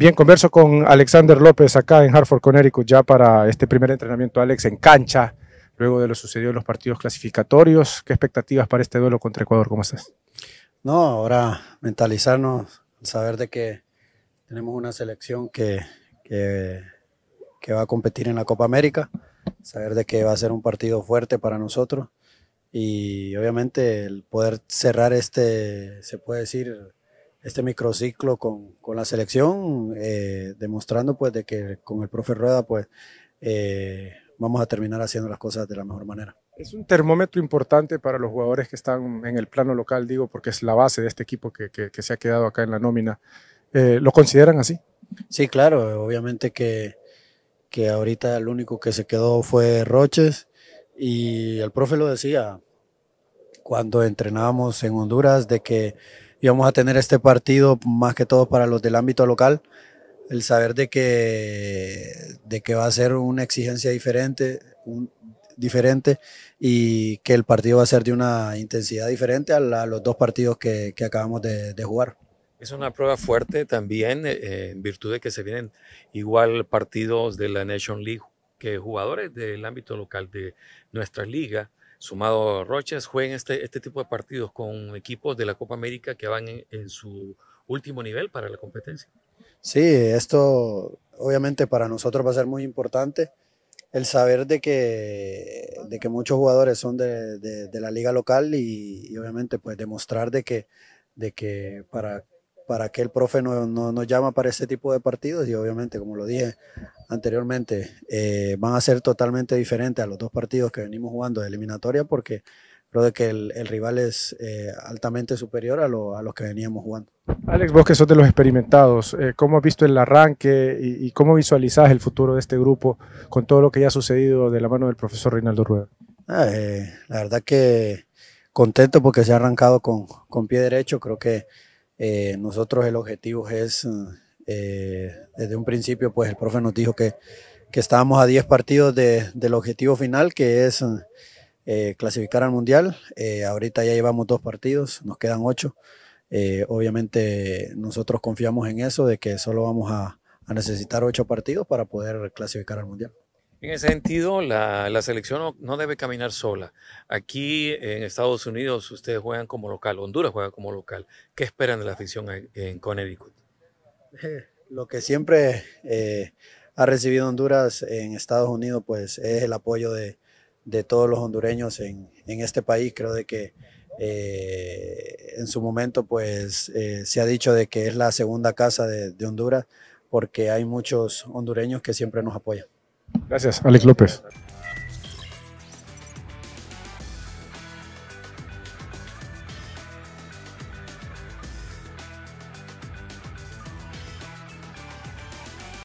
Bien, converso con Alexander López acá en Hartford, Connecticut, ya para este primer entrenamiento, Alex, en cancha, luego de lo sucedido en los partidos clasificatorios. ¿Qué expectativas para este duelo contra Ecuador? ¿Cómo estás? No, ahora mentalizarnos, saber de que tenemos una selección que, que, que va a competir en la Copa América, saber de que va a ser un partido fuerte para nosotros y obviamente el poder cerrar este, se puede decir, este microciclo con, con la selección, eh, demostrando pues de que con el profe Rueda pues eh, vamos a terminar haciendo las cosas de la mejor manera. Es un termómetro importante para los jugadores que están en el plano local, digo, porque es la base de este equipo que, que, se ha quedado acá en la nómina. Eh, ¿Lo consideran así? Sí, claro, obviamente que, que ahorita el único que se quedó fue Roches y el profe lo decía cuando entrenábamos en Honduras de que y vamos a tener este partido más que todo para los del ámbito local, el saber de que, de que va a ser una exigencia diferente, un, diferente y que el partido va a ser de una intensidad diferente a, los dos partidos que, que acabamos de, jugar. Es una prueba fuerte también eh, en virtud de que se vienen igual partidos de la Nation League que jugadores del ámbito local de nuestra liga sumado Roches, jueguen este, este tipo de partidos con equipos de la Copa América que van en, su último nivel para la competencia. Sí, esto obviamente para nosotros va a ser muy importante el saber de que, de que muchos jugadores son de, de, de la liga local y, y, obviamente pues demostrar de que, de que para para que el profe no, no, nos llama para ese tipo de partidos y obviamente, como lo dije anteriormente, eh, van a ser totalmente diferentes a los dos partidos que venimos jugando de eliminatoria porque creo de que el, rival es eh, altamente superior a, a, los que veníamos jugando. Alex, vos que sos de los experimentados, eh, ¿cómo has visto el arranque y, cómo visualizás el futuro de este grupo con todo lo que ya ha sucedido de la mano del profesor Reinaldo Rueda? Ah, la verdad que contento porque se ha arrancado con, con pie derecho, creo que eh, nosotros el objetivo es, eh, desde un principio, pues el profe nos dijo que, que estábamos a 10 partidos del objetivo final, que es eh, clasificar al Mundial. ahorita ya llevamos dos partidos, nos quedan ocho. obviamente nosotros confiamos en eso, de que solo vamos a, a necesitar ocho partidos para poder clasificar al Mundial. En ese sentido, la, selección no, debe caminar sola. Aquí en Estados Unidos ustedes juegan como local, Honduras juega como local. ¿Qué esperan de la afición en Connecticut? Eh, lo que siempre eh, ha recibido Honduras en Estados Unidos pues es el apoyo de, todos los hondureños en, este país. Creo de que eh, en su momento pues se ha dicho de que es la segunda casa de Honduras porque hay muchos hondureños que siempre nos apoyan. Gracias, Alex López.